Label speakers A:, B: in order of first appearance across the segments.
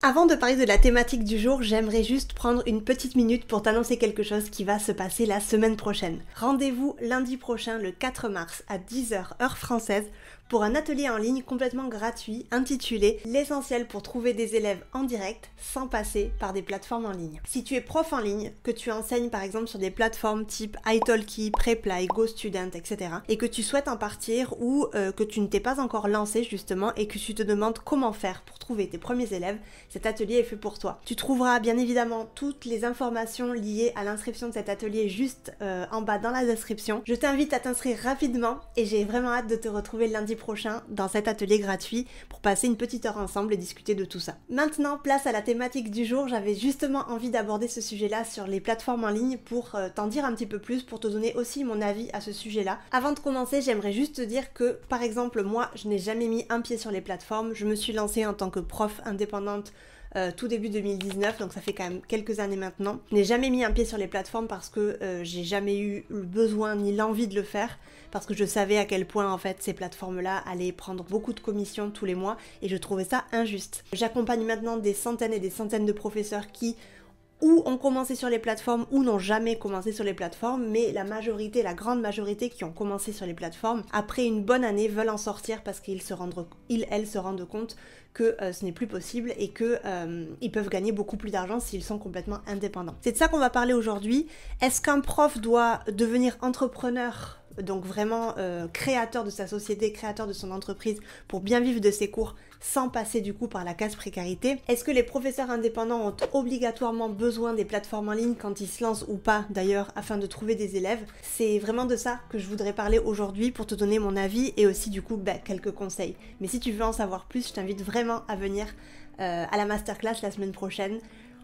A: Avant de parler de la thématique du jour, j'aimerais juste prendre une petite minute pour t'annoncer quelque chose qui va se passer la semaine prochaine. Rendez-vous lundi prochain, le 4 mars, à 10h heure française, pour un atelier en ligne complètement gratuit intitulé L'essentiel pour trouver des élèves en direct sans passer par des plateformes en ligne. Si tu es prof en ligne, que tu enseignes par exemple sur des plateformes type italki, Preply, GoStudent, etc. et que tu souhaites en partir ou euh, que tu ne t'es pas encore lancé justement et que tu te demandes comment faire pour trouver tes premiers élèves, cet atelier est fait pour toi. Tu trouveras bien évidemment toutes les informations liées à l'inscription de cet atelier juste euh, en bas dans la description. Je t'invite à t'inscrire rapidement et j'ai vraiment hâte de te retrouver lundi prochain dans cet atelier gratuit pour passer une petite heure ensemble et discuter de tout ça. Maintenant, place à la thématique du jour. J'avais justement envie d'aborder ce sujet-là sur les plateformes en ligne pour euh, t'en dire un petit peu plus, pour te donner aussi mon avis à ce sujet-là. Avant de commencer, j'aimerais juste te dire que, par exemple, moi, je n'ai jamais mis un pied sur les plateformes. Je me suis lancée en tant que prof indépendante euh, tout début 2019, donc ça fait quand même quelques années maintenant. Je n'ai jamais mis un pied sur les plateformes parce que euh, j'ai jamais eu le besoin ni l'envie de le faire, parce que je savais à quel point en fait ces plateformes-là allaient prendre beaucoup de commissions tous les mois et je trouvais ça injuste. J'accompagne maintenant des centaines et des centaines de professeurs qui ou ont commencé sur les plateformes ou n'ont jamais commencé sur les plateformes, mais la majorité, la grande majorité qui ont commencé sur les plateformes, après une bonne année, veulent en sortir parce qu'ils se rendent, ils, elles se rendent compte que euh, ce n'est plus possible et que euh, ils peuvent gagner beaucoup plus d'argent s'ils sont complètement indépendants. C'est de ça qu'on va parler aujourd'hui. Est-ce qu'un prof doit devenir entrepreneur donc vraiment euh, créateur de sa société, créateur de son entreprise, pour bien vivre de ses cours sans passer du coup par la casse précarité. Est-ce que les professeurs indépendants ont obligatoirement besoin des plateformes en ligne quand ils se lancent ou pas d'ailleurs afin de trouver des élèves C'est vraiment de ça que je voudrais parler aujourd'hui pour te donner mon avis et aussi du coup bah, quelques conseils. Mais si tu veux en savoir plus, je t'invite vraiment à venir euh, à la masterclass la semaine prochaine.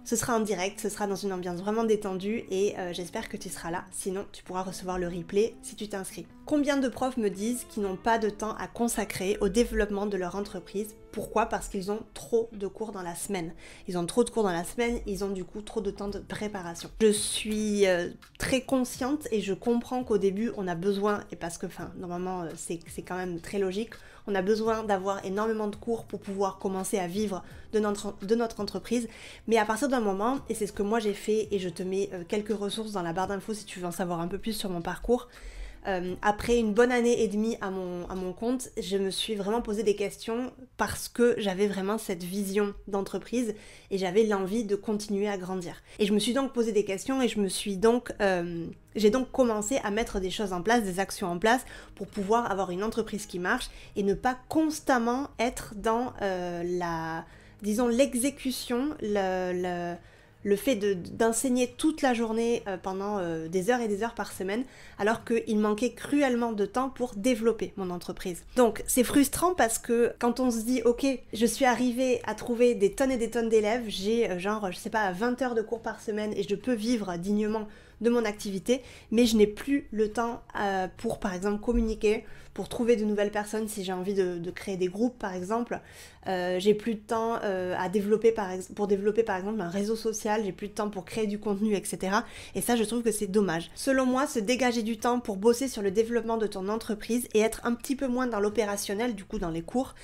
A: Ce sera en direct, ce sera dans une ambiance vraiment détendue et euh, j'espère que tu seras là. Sinon, tu pourras recevoir le replay si tu t'inscris. Combien de profs me disent qu'ils n'ont pas de temps à consacrer au développement de leur entreprise pourquoi Parce qu'ils ont trop de cours dans la semaine. Ils ont trop de cours dans la semaine, ils ont du coup trop de temps de préparation. Je suis euh, très consciente et je comprends qu'au début on a besoin, et parce que enfin normalement euh, c'est quand même très logique, on a besoin d'avoir énormément de cours pour pouvoir commencer à vivre de notre, de notre entreprise. Mais à partir d'un moment, et c'est ce que moi j'ai fait, et je te mets euh, quelques ressources dans la barre d'infos si tu veux en savoir un peu plus sur mon parcours, euh, après une bonne année et demie à mon, à mon compte, je me suis vraiment posé des questions parce que j'avais vraiment cette vision d'entreprise et j'avais l'envie de continuer à grandir. Et je me suis donc posé des questions et je me suis donc... Euh, j'ai donc commencé à mettre des choses en place, des actions en place pour pouvoir avoir une entreprise qui marche et ne pas constamment être dans euh, la, disons, l'exécution, le, le le fait d'enseigner toute la journée euh, pendant euh, des heures et des heures par semaine, alors qu'il manquait cruellement de temps pour développer mon entreprise. Donc c'est frustrant parce que quand on se dit ok, je suis arrivé à trouver des tonnes et des tonnes d'élèves, j'ai euh, genre, je sais pas, 20 heures de cours par semaine et je peux vivre dignement de mon activité, mais je n'ai plus le temps euh, pour, par exemple, communiquer, pour trouver de nouvelles personnes si j'ai envie de, créer des groupes, par exemple. Euh, j'ai plus de temps euh, à développer, par pour développer, par exemple, un réseau social, j'ai plus de temps pour créer du contenu, etc. Et ça, je trouve que c'est dommage. Selon moi, se dégager du temps pour bosser sur le développement de ton entreprise et être un petit peu moins dans l'opérationnel, du coup, dans les cours,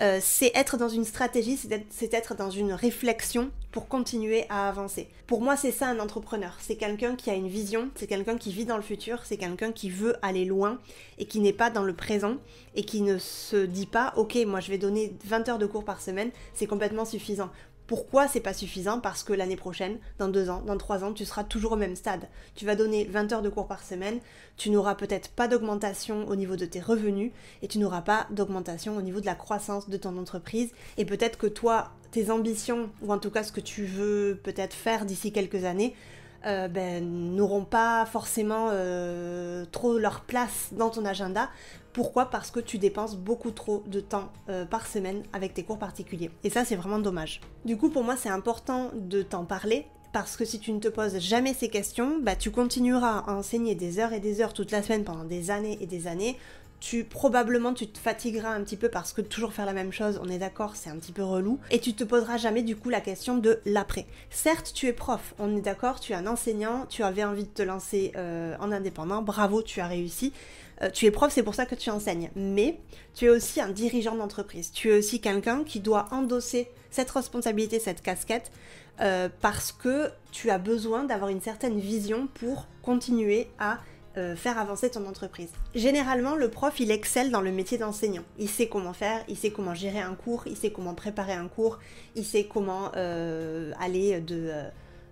A: euh, c'est être dans une stratégie, c'est être, être, dans une réflexion pour continuer à avancer. Pour moi, c'est ça un entrepreneur. C'est quelqu'un qui a une vision, c'est quelqu'un qui vit dans le futur, c'est quelqu'un qui veut aller loin et qui n'est pas dans le présent et qui ne se dit pas, ok, moi je vais donner 20 heures de cours par semaine, c'est complètement suffisant. Pourquoi c'est pas suffisant Parce que l'année prochaine, dans deux ans, dans trois ans, tu seras toujours au même stade. Tu vas donner 20 heures de cours par semaine, tu n'auras peut-être pas d'augmentation au niveau de tes revenus et tu n'auras pas d'augmentation au niveau de la croissance de ton entreprise. Et peut-être que toi, tes ambitions, ou en tout cas ce que tu veux peut-être faire d'ici quelques années, euh, ben, n'auront pas forcément euh, trop leur place dans ton agenda. Pourquoi Parce que tu dépenses beaucoup trop de temps euh, par semaine avec tes cours particuliers. Et ça, c'est vraiment dommage. Du coup, pour moi, c'est important de t'en parler. Parce que si tu ne te poses jamais ces questions, bah, tu continueras à enseigner des heures et des heures toute la semaine pendant des années et des années tu probablement tu te fatigueras un petit peu parce que toujours faire la même chose, on est d'accord, c'est un petit peu relou et tu te poseras jamais du coup la question de l'après. Certes, tu es prof, on est d'accord, tu es un enseignant, tu avais envie de te lancer euh, en indépendant, bravo, tu as réussi. Euh, tu es prof, c'est pour ça que tu enseignes, mais tu es aussi un dirigeant d'entreprise. Tu es aussi quelqu'un qui doit endosser cette responsabilité, cette casquette, euh, parce que tu as besoin d'avoir une certaine vision pour continuer à euh, faire avancer ton entreprise. Généralement, le prof, il excelle dans le métier d'enseignant. Il sait comment faire, il sait comment gérer un cours, il sait comment préparer un cours, il sait comment euh, aller euh,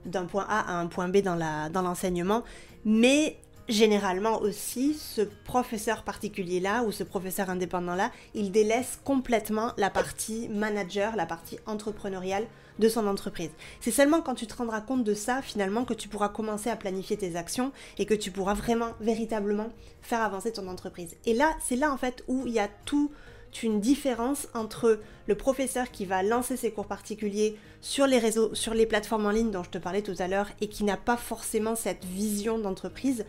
A: d'un point A à un point B dans dans l'enseignement, mais généralement aussi, ce professeur particulier-là ou ce professeur indépendant-là, il délaisse complètement la partie manager, la partie entrepreneuriale de son entreprise. C'est seulement quand tu te rendras compte de ça finalement que tu pourras commencer à planifier tes actions et que tu pourras vraiment, véritablement faire avancer ton entreprise. Et là, c'est là en fait où il y a toute une différence entre le professeur qui va lancer ses cours particuliers sur les réseaux, sur les plateformes en ligne dont je te parlais tout à l'heure et qui n'a pas forcément cette vision d'entreprise,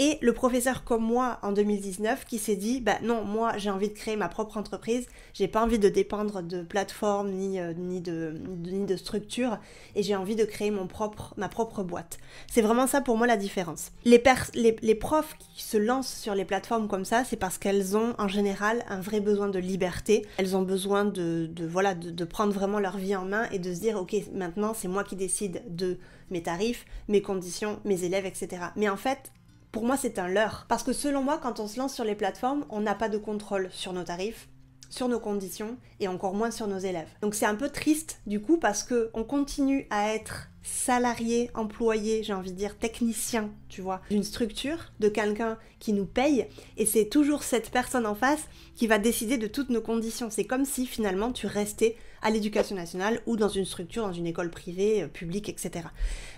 A: et le professeur comme moi en 2019 qui s'est dit bah non, moi j'ai envie de créer ma propre entreprise, j'ai pas envie de dépendre de plateformes ni, euh, ni, de, ni de structure et j'ai envie de créer mon propre, ma propre boîte. C'est vraiment ça pour moi la différence. Les, les profs qui se lancent sur les plateformes comme ça, c'est parce qu'elles ont en général un vrai besoin de liberté, elles ont besoin de de, voilà, de, prendre vraiment leur vie en main et de se dire, ok, maintenant c'est moi qui décide de mes tarifs, mes conditions, mes élèves, etc. Mais en fait, pour moi, c'est un leurre. Parce que selon moi, quand on se lance sur les plateformes, on n'a pas de contrôle sur nos tarifs, sur nos conditions et encore moins sur nos élèves. Donc c'est un peu triste du coup parce que on continue à être salarié, employé, j'ai envie de dire technicien, tu vois, d'une structure, de quelqu'un qui nous paye et c'est toujours cette personne en face qui va décider de toutes nos conditions. C'est comme si finalement tu restais à l'éducation nationale ou dans une structure, dans une école privée, euh, publique, etc.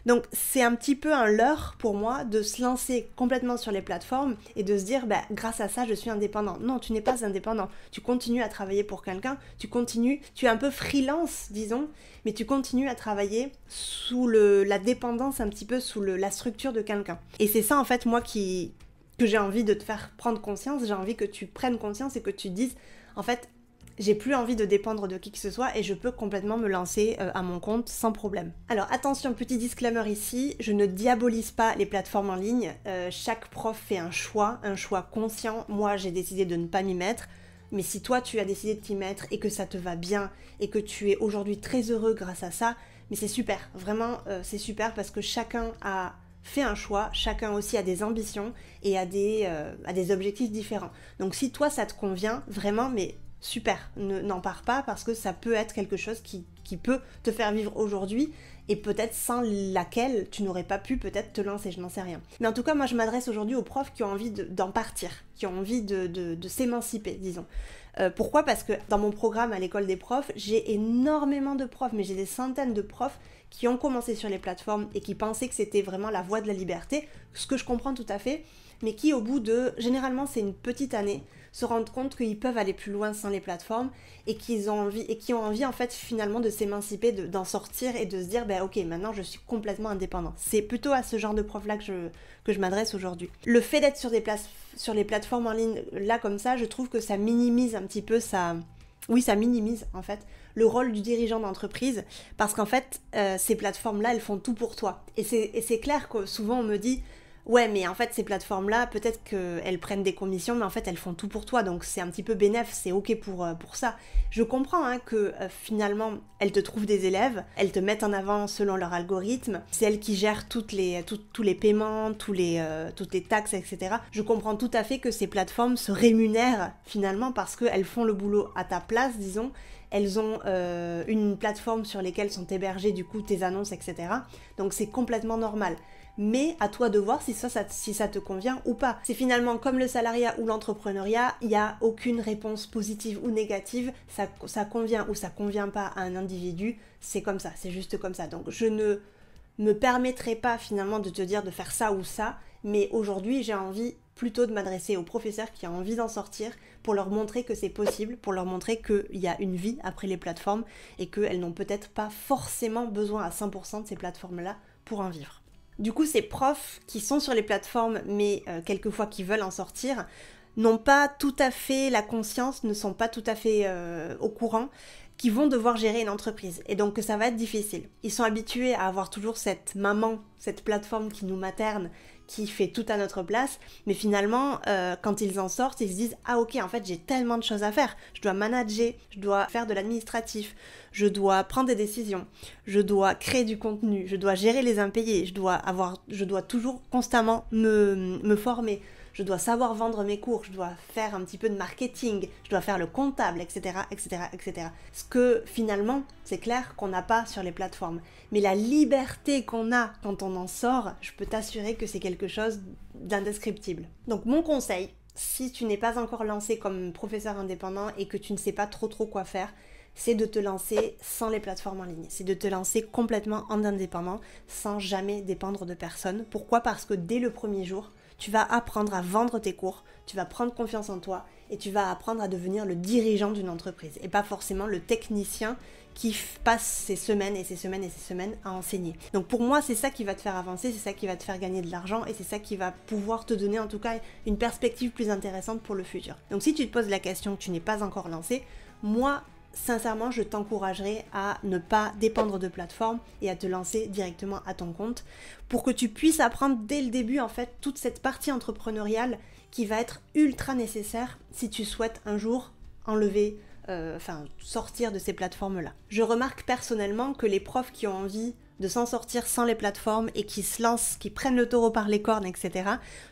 A: Donc c'est un petit peu un leurre pour moi de se lancer complètement sur les plateformes et de se dire bah, grâce à ça je suis indépendant. Non, tu n'es pas indépendant. Tu continues à travailler pour quelqu'un, tu continues, tu es un peu freelance disons, mais tu continues à travailler sous la dépendance un petit peu, sous la structure de quelqu'un. Et c'est ça en fait moi qui que j'ai envie de te faire prendre conscience, j'ai envie que tu prennes conscience et que tu dises en fait j'ai plus envie de dépendre de qui que ce soit et je peux complètement me lancer euh, à mon compte sans problème. Alors attention, petit disclaimer ici, je ne diabolise pas les plateformes en ligne, euh, chaque prof fait un choix, un choix conscient, moi j'ai décidé de ne pas m'y mettre. Mais si toi tu as décidé de t'y mettre et que ça te va bien et que tu es aujourd'hui très heureux grâce à ça, mais c'est super, vraiment euh, c'est super parce que chacun a fait un choix, chacun aussi a des ambitions et a des objectifs différents. Donc si toi ça te convient, vraiment, mais super, n'en pars pas parce que ça peut être quelque chose qui, peut te faire vivre aujourd'hui et peut-être sans laquelle tu n'aurais pas pu peut-être te lancer, je n'en sais rien. Mais en tout cas, moi je m'adresse aujourd'hui aux profs qui ont envie d'en partir, qui ont envie de, s'émanciper, disons. Euh, pourquoi Parce que dans mon programme à l'école des profs, j'ai énormément de profs, mais j'ai des centaines de profs qui ont commencé sur les plateformes et qui pensaient que c'était vraiment la voie de la liberté, ce que je comprends tout à fait, mais qui au bout de, généralement c'est une petite année, se rendre compte qu'ils peuvent aller plus loin sans les plateformes et qu'ils ont envie et qui ont envie en fait finalement de s'émanciper, d'en sortir et de se dire ben ok maintenant je suis complètement indépendant. C'est plutôt à ce genre de prof là que je, que je m'adresse aujourd'hui. Le fait d'être sur des places sur les plateformes en ligne là comme ça, je trouve que ça minimise un petit peu ça. Oui, ça minimise en fait le rôle du dirigeant d'entreprise parce qu'en fait, euh, ces plateformes-là, elles font tout pour toi. Et c'est clair que souvent on me dit, ouais, mais en fait, ces plateformes-là, peut-être qu'elles prennent des commissions, mais en fait, elles font tout pour toi, donc c'est un petit peu bénéf, c'est ok euh, pour, ça. Je comprends hein, que euh, finalement, elles te trouvent des élèves, elles te mettent en avant selon leur algorithme, c'est elles qui gèrent euh, tous les paiements, toutes les taxes, etc. Je comprends tout à fait que ces plateformes se rémunèrent finalement parce qu'elles font le boulot à ta place, disons, elles ont une plateforme sur laquelle sont hébergées du coup tes annonces, etc. Donc c'est complètement normal mais à toi de voir si ça, si ça te convient ou pas. C'est finalement comme le salariat ou l'entrepreneuriat, il n'y a aucune réponse positive ou négative, ça, convient ou ça convient pas à un individu, c'est comme ça, c'est juste comme ça. Donc je ne me permettrai pas finalement de te dire de faire ça ou ça, mais aujourd'hui j'ai envie plutôt de m'adresser aux professeurs qui ont envie d'en sortir pour leur montrer que c'est possible, pour leur montrer qu'il y a une vie après les plateformes et qu'elles n'ont peut-être pas forcément besoin à 100% de ces plateformes-là pour en vivre. Du coup, ces profs qui sont sur les plateformes, mais euh, quelquefois qui veulent en sortir, n'ont pas tout à fait la conscience, ne sont pas tout à fait euh, au courant qui vont devoir gérer une entreprise. Et donc ça va être difficile. Ils sont habitués à avoir toujours cette maman, cette plateforme qui nous materne, qui fait tout à notre place, mais finalement, euh, quand ils en sortent, ils se disent Ah, ok, en fait, j'ai tellement de choses à faire. Je dois manager, je dois faire de l'administratif, je dois prendre des décisions, je dois créer du contenu, je dois gérer les impayés, je dois, avoir, je dois toujours constamment me, me former je dois savoir vendre mes cours, je dois faire un petit peu de marketing, je dois faire le comptable, etc., etc., etc. Ce que finalement, c'est clair qu'on n'a pas sur les plateformes. Mais la liberté qu'on a quand on en sort, je peux t'assurer que c'est quelque chose d'indescriptible. Donc mon conseil, si tu n'es pas encore lancé comme professeur indépendant et que tu ne sais pas trop trop quoi faire, c'est de te lancer sans les plateformes en ligne, c'est de te lancer complètement en indépendant, sans jamais dépendre de personne. Pourquoi Parce que dès le premier jour, tu vas apprendre à vendre tes cours, tu vas prendre confiance en toi et tu vas apprendre à devenir le dirigeant d'une entreprise et pas forcément le technicien qui passe ses semaines et ses semaines et ses semaines à enseigner. Donc pour moi, c'est ça qui va te faire avancer, c'est ça qui va te faire gagner de l'argent et c'est ça qui va pouvoir te donner en tout cas une perspective plus intéressante pour le futur. Donc si tu te poses la question que tu n'es pas encore lancé, moi, sincèrement, je t'encouragerai à ne pas dépendre de plateformes et à te lancer directement à ton compte pour que tu puisses apprendre dès le début en fait toute cette partie entrepreneuriale qui va être ultra nécessaire si tu souhaites un jour enlever euh, enfin sortir de ces plateformes là. Je remarque personnellement que les profs qui ont envie de s'en sortir sans les plateformes et qui se lancent, qui prennent le taureau par les cornes, etc.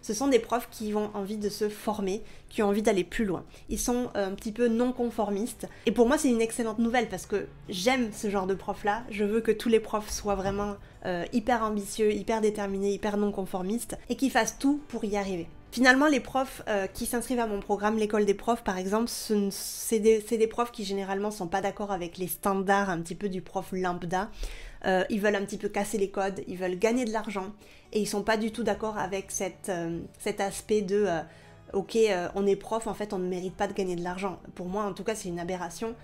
A: Ce sont des profs qui ont envie de se former, qui ont envie d'aller plus loin. Ils sont euh, un petit peu non conformistes. Et pour moi, c'est une excellente nouvelle parce que j'aime ce genre de profs-là. Je veux que tous les profs soient vraiment euh, hyper ambitieux, hyper déterminés, hyper non conformistes et qu'ils fassent tout pour y arriver. Finalement, les profs euh, qui s'inscrivent à mon programme, l'école des profs par exemple, c'est des, des, profs qui généralement sont pas d'accord avec les standards un petit peu du prof lambda. Euh, ils veulent un petit peu casser les codes, ils veulent gagner de l'argent et ils sont pas du tout d'accord avec euh, cet aspect de euh, ok on est prof en fait on ne mérite pas de gagner de l'argent. Pour moi en tout cas c'est une aberration.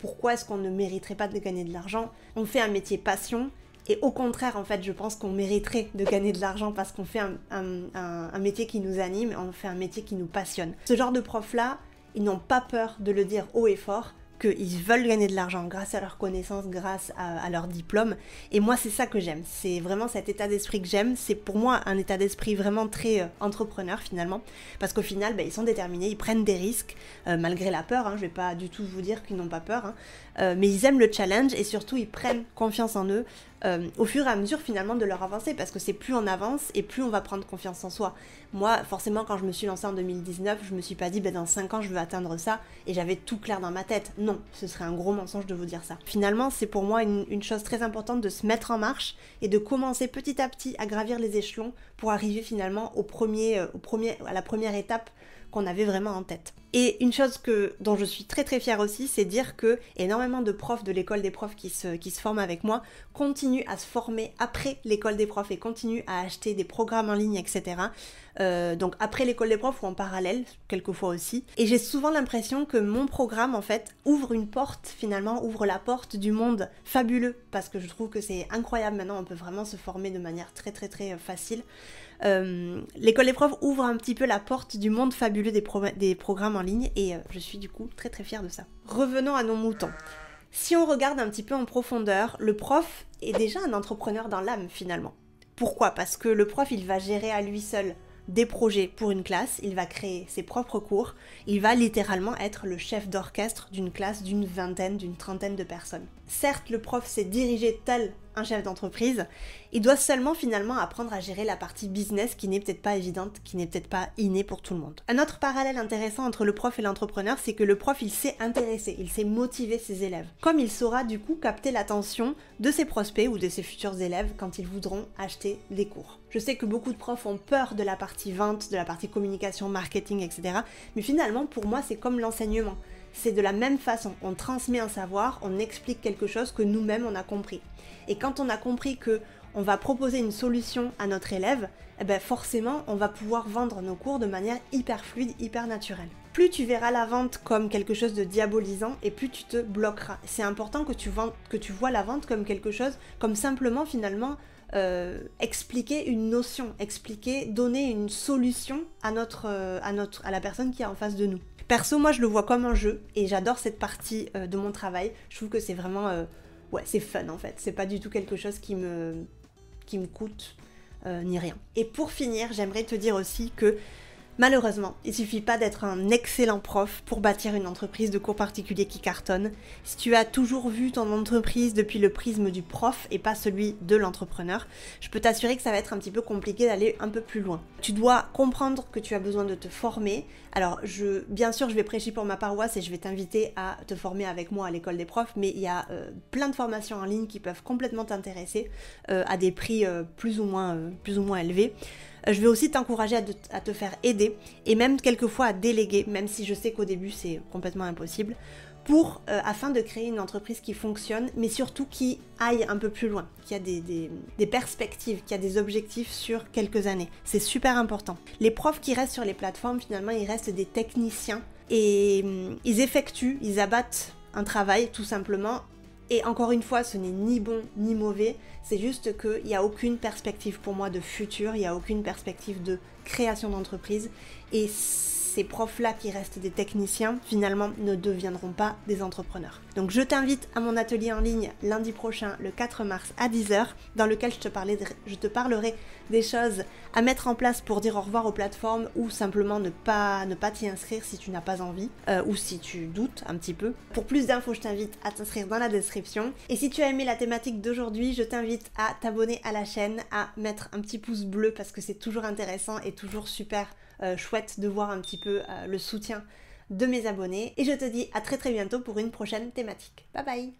A: pourquoi est-ce qu'on ne mériterait pas de gagner de l'argent On fait un métier passion et au contraire en fait je pense qu'on mériterait de gagner de l'argent parce qu'on fait un, métier qui nous anime, on fait un métier qui nous passionne. Ce genre de profs là ils n'ont pas peur de le dire haut et fort ils veulent gagner de l'argent grâce à leurs connaissances, grâce à, leurs leur diplôme. Et moi, c'est ça que j'aime. C'est vraiment cet état d'esprit que j'aime. C'est pour moi un état d'esprit vraiment très euh, entrepreneur finalement. Parce qu'au final, bah, ils sont déterminés, ils prennent des risques, euh, malgré la peur. Hein. Je vais pas du tout vous dire qu'ils n'ont pas peur. Hein. Euh, mais ils aiment le challenge et surtout ils prennent confiance en eux euh, au fur et à mesure finalement de leur avancer parce que c'est plus on avance et plus on va prendre confiance en soi. Moi, forcément, quand je me suis lancée en 2019, je me suis pas dit bah, dans 5 ans je veux atteindre ça et j'avais tout clair dans ma tête. Non, ce serait un gros mensonge de vous dire ça. Finalement, c'est pour moi une, chose très importante de se mettre en marche et de commencer petit à petit à gravir les échelons pour arriver finalement au premier, euh, au premier, à la première étape qu'on avait vraiment en tête. Et une chose que, dont je suis très très fière aussi, c'est dire que énormément de profs de l'école des profs qui se, qui se forment avec moi continuent à se former après l'école des profs et continuent à acheter des programmes en ligne, etc. Euh, donc après l'école des profs ou en parallèle, quelquefois aussi. Et j'ai souvent l'impression que mon programme, en fait, ouvre une porte, finalement, ouvre la porte du monde fabuleux, parce que je trouve que c'est incroyable maintenant, on peut vraiment se former de manière très très très facile. Euh, l'école des profs ouvre un petit peu la porte du monde fabuleux des, programmes en ligne et euh, je suis du coup très très fière de ça. Revenons à nos moutons. Si on regarde un petit peu en profondeur, le prof est déjà un entrepreneur dans l'âme finalement. Pourquoi Parce que le prof, il va gérer à lui seul des projets pour une classe, il va créer ses propres cours, il va littéralement être le chef d'orchestre d'une classe d'une vingtaine, d'une trentaine de personnes. Certes, le prof s'est dirigé tel un chef d'entreprise. Il doit seulement finalement apprendre à gérer la partie business qui n'est peut-être pas évidente, qui n'est peut-être pas innée pour tout le monde. Un autre parallèle intéressant entre le prof et l'entrepreneur, c'est que le prof, il sait intéresser, il sait motiver ses élèves. Comme il saura du coup capter l'attention de ses prospects ou de ses futurs élèves quand ils voudront acheter des cours. Je sais que beaucoup de profs ont peur de la partie vente, de la partie communication, marketing, etc. Mais finalement, pour moi, c'est comme l'enseignement. C'est de la même façon, on transmet un savoir, on explique quelque chose que nous-mêmes on a compris. Et quand on a compris que on va proposer une solution à notre élève, eh ben forcément, on va pouvoir vendre nos cours de manière hyper fluide, hyper naturelle. Plus tu verras la vente comme quelque chose de diabolisant et plus tu te bloqueras. C'est important que tu, que tu vois la vente comme quelque chose, comme simplement finalement euh, expliquer une notion, expliquer, donner une solution à, notre, euh, à, notre, à la personne qui est en face de nous. Perso, moi je le vois comme un jeu et j'adore cette partie euh, de mon travail. Je trouve que c'est vraiment. ouais, c'est fun en fait. C'est pas du tout quelque chose qui me, qui me coûte ni rien. Et pour finir, j'aimerais te dire aussi que Malheureusement, il suffit pas d'être un excellent prof pour bâtir une entreprise de cours particuliers qui cartonne. Si tu as toujours vu ton entreprise depuis le prisme du prof et pas celui de l'entrepreneur, je peux t'assurer que ça va être un petit peu compliqué d'aller un peu plus loin. Tu dois comprendre que tu as besoin de te former. Alors, je, bien sûr, je vais prêcher pour ma paroisse et je vais t'inviter à te former avec moi à l'école des profs, mais il y a euh, plein de formations en ligne qui peuvent complètement t'intéresser euh, à des prix euh, plus ou moins, plus ou moins élevés je vais aussi t'encourager à, te faire aider et même quelquefois à déléguer, même si je sais qu'au début c'est complètement impossible, pour euh, afin de créer une entreprise qui fonctionne, mais surtout qui aille un peu plus loin, qui a des, perspectives, qui a des objectifs sur quelques années. C'est super important. Les profs qui restent sur les plateformes, finalement, ils restent des techniciens et hum, ils effectuent, ils abattent un travail tout simplement et encore une fois, ce n'est ni bon ni mauvais, c'est juste il n'y a aucune perspective pour moi de futur, il n'y a aucune perspective de création d'entreprise. Et ces profs-là qui restent des techniciens, finalement, ne deviendront pas des entrepreneurs. Donc je t'invite à mon atelier en ligne lundi prochain, le 4 mars à 10h, dans lequel je te, parlerai des choses à mettre en place pour dire au revoir aux plateformes ou simplement ne pas ne pas t'y inscrire si tu n'as pas envie euh, ou si tu doutes un petit peu. Pour plus d'infos, je t'invite à t'inscrire dans la description. Et si tu as aimé la thématique d'aujourd'hui, je t'invite à t'abonner à la chaîne, à mettre un petit pouce bleu parce que c'est toujours intéressant et toujours super euh, chouette de voir un petit peu euh, le soutien de mes abonnés. Et je te dis à très très bientôt pour une prochaine thématique. Bye bye